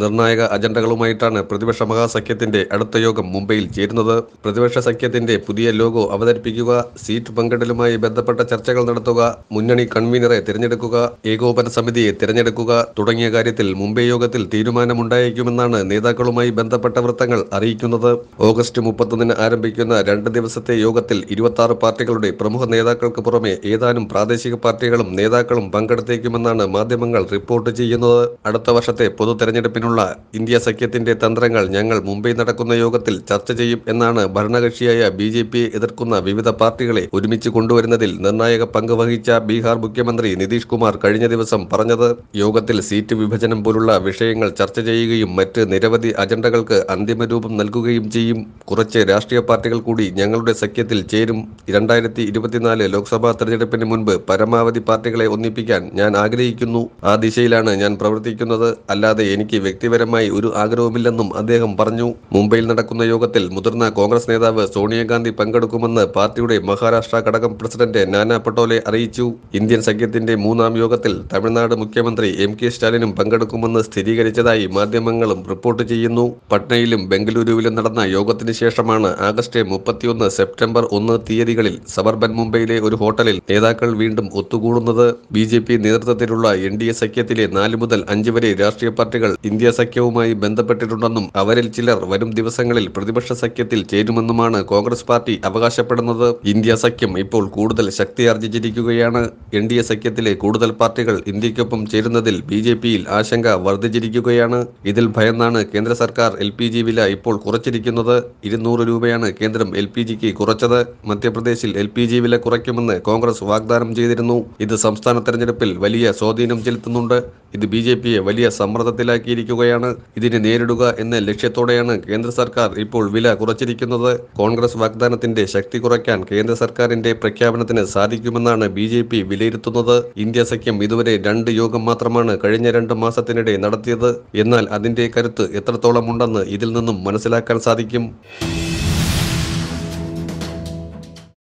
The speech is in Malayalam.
നിർണായക അജണ്ടകളുമായിട്ടാണ് പ്രതിപക്ഷ മഹാസഖ്യത്തിന്റെ അടുത്ത യോഗം മുംബൈയിൽ ചേരുന്നത് പ്രതിപക്ഷ സഖ്യത്തിന്റെ പുതിയ ലോഗോ അവതരിപ്പിക്കുക സീറ്റ് പങ്കിടലുമായി ബന്ധപ്പെട്ട ചർച്ചകൾ നടത്തുക മുന്നണി കൺവീനറെ തിരഞ്ഞെടുക്കുക ഏകോപന സമിതിയെ തിരഞ്ഞെടുക്കുക തുടങ്ങിയ കാര്യത്തിൽ മുംബൈ യോഗത്തിൽ തീരുമാനമുണ്ടായേക്കുമെന്നാണ് നേതാക്കളുമായി ബന്ധപ്പെട്ട വൃത്തങ്ങൾ അറിയിക്കുന്നത് ഓഗസ്റ്റ് മുപ്പത്തൊന്നിന് ആരംഭിക്കുന്ന രണ്ട് ദിവസത്തെ യോഗത്തിൽ ഇരുപത്തി പാർട്ടികളുടെ പ്രമുഖ നേതാക്കൾക്ക് പുറമെ ഏതാനും പ്രാദേശിക പാർട്ടികളും നേതാക്കളും പങ്കെടുത്തേക്കുമെന്നാണ് മാധ്യമങ്ങൾ റിപ്പോർട്ട് ചെയ്യുന്നത് അടുത്ത വർഷത്തെ പൊതു തെരഞ്ഞെടുപ്പിൽ അതിനുള്ള ഇന്ത്യ സഖ്യത്തിന്റെ തന്ത്രങ്ങൾ ഞങ്ങൾ മുംബൈ നടക്കുന്ന യോഗത്തിൽ ചർച്ച ചെയ്യും എന്നാണ് ഭരണകക്ഷിയായ ബി ജെ പിയെ എതിർക്കുന്ന വിവിധ പാർട്ടികളെ ഒരുമിച്ച് കൊണ്ടുവരുന്നതിൽ നിർണായക പങ്ക് വഹിച്ച ബീഹാർ മുഖ്യമന്ത്രി നിതീഷ് കുമാർ കഴിഞ്ഞ ദിവസം പറഞ്ഞത് യോഗത്തിൽ സീറ്റ് വിഭജനം പോലുള്ള വിഷയങ്ങൾ ചർച്ച ചെയ്യുകയും മറ്റ് നിരവധി അജണ്ടകൾക്ക് അന്തിമ രൂപം നൽകുകയും ചെയ്യും കുറച്ച് രാഷ്ട്രീയ പാർട്ടികൾ കൂടി ഞങ്ങളുടെ സഖ്യത്തിൽ ചേരും രണ്ടായിരത്തി ഇരുപത്തിനാല് ലോക്സഭാ തെരഞ്ഞെടുപ്പിന് മുൻപ് പരമാവധി പാർട്ടികളെ ഒന്നിപ്പിക്കാൻ ഞാൻ ആഗ്രഹിക്കുന്നു ആ ദിശയിലാണ് ഞാൻ പ്രവർത്തിക്കുന്നത് അല്ലാതെ എനിക്ക് വ്യക്തിപരമായി ഒരു ആഗ്രഹവുമില്ലെന്നും അദ്ദേഹം പറഞ്ഞു മുംബൈയിൽ നടക്കുന്ന യോഗത്തിൽ മുതിർന്ന കോൺഗ്രസ് നേതാവ് സോണിയാഗാന്ധി പങ്കെടുക്കുമെന്ന് പാർട്ടിയുടെ മഹാരാഷ്ട്ര ഘടകം പ്രസിഡന്റ് നാനാ പട്ടോലെ അറിയിച്ചു ഇന്ത്യൻ സഖ്യത്തിന്റെ മൂന്നാം യോഗത്തിൽ തമിഴ്നാട് മുഖ്യമന്ത്രി എം കെ സ്റ്റാലിനും പങ്കെടുക്കുമെന്ന് സ്ഥിരീകരിച്ചതായി മാധ്യമങ്ങളും റിപ്പോർട്ട് ചെയ്യുന്നു പട്നയിലും ബംഗളൂരുവിലും നടന്ന യോഗത്തിന് ശേഷമാണ് ആഗസ്റ്റ് മുപ്പത്തിയൊന്ന് സെപ്റ്റംബർ ഒന്ന് തീയതികളിൽ സബർബൻ മുംബൈയിലെ ഒരു ഹോട്ടലിൽ നേതാക്കൾ വീണ്ടും ഒത്തുകൂടുന്നത് ബി നേതൃത്വത്തിലുള്ള എൻ സഖ്യത്തിലെ നാല് മുതൽ അഞ്ച് വരെ രാഷ്ട്രീയ പാർട്ടികൾ ഇന്ത്യ ഇന്ത്യ സഖ്യവുമായി ബന്ധപ്പെട്ടിട്ടുണ്ടെന്നും അവരിൽ ചിലർ വരും ദിവസങ്ങളിൽ പ്രതിപക്ഷ സഖ്യത്തിൽ ചേരുമെന്നുമാണ് കോൺഗ്രസ് പാർട്ടി അവകാശപ്പെടുന്നത് ഇന്ത്യ സഖ്യം ഇപ്പോൾ കൂടുതൽ ആർജിച്ചിരിക്കുകയാണ് എൻ ഡി എ സഖ്യത്തിലെ കൂടുതൽ പാർട്ടികൾ ഇന്ത്യക്കൊപ്പം ചേരുന്നതിൽ ബി ജെ പിയിൽ ആശങ്ക വർദ്ധിച്ചിരിക്കുകയാണ് ഇതിൽ ഭയന്നാണ് കേന്ദ്ര സർക്കാർ എൽ പി ജി വില ഇപ്പോൾ കുറച്ചിരിക്കുന്നത് ഇരുന്നൂറ് രൂപയാണ് കേന്ദ്രം എൽ പി ജിക്ക് കുറച്ചത് മധ്യപ്രദേശിൽ എൽ പി ജി വില കുറയ്ക്കുമെന്ന് കോൺഗ്രസ് വാഗ്ദാനം ചെയ്തിരുന്നു ഇത് സംസ്ഥാന തെരഞ്ഞെടുപ്പിൽ വലിയ സ്വാധീനം ചെലുത്തുന്നുണ്ട് ഇത് ബി ജെ പിയെ വലിയ സമ്മർദ്ദത്തിലാക്കിയിരിക്കും ഉപയോഗിക്കുകയാണ് ഇതിനെ നേരിടുക എന്ന ലക്ഷ്യത്തോടെയാണ് കേന്ദ്ര സർക്കാർ ഇപ്പോൾ വില കുറച്ചിരിക്കുന്നത് കോൺഗ്രസ് വാഗ്ദാനത്തിന്റെ ശക്തി കുറയ്ക്കാൻ കേന്ദ്ര സർക്കാരിന്റെ പ്രഖ്യാപനത്തിന് സാധിക്കുമെന്നാണ് ബി ജെ പി വിലയിരുത്തുന്നത് ഇന്ത്യ സഖ്യം ഇതുവരെ രണ്ട് യോഗം മാത്രമാണ് കഴിഞ്ഞ രണ്ട് മാസത്തിനിടെ നടത്തിയത് എന്നാൽ അതിന്റെ കരുത്ത് എത്രത്തോളമുണ്ടെന്ന് ഇതിൽ നിന്നും മനസ്സിലാക്കാൻ സാധിക്കും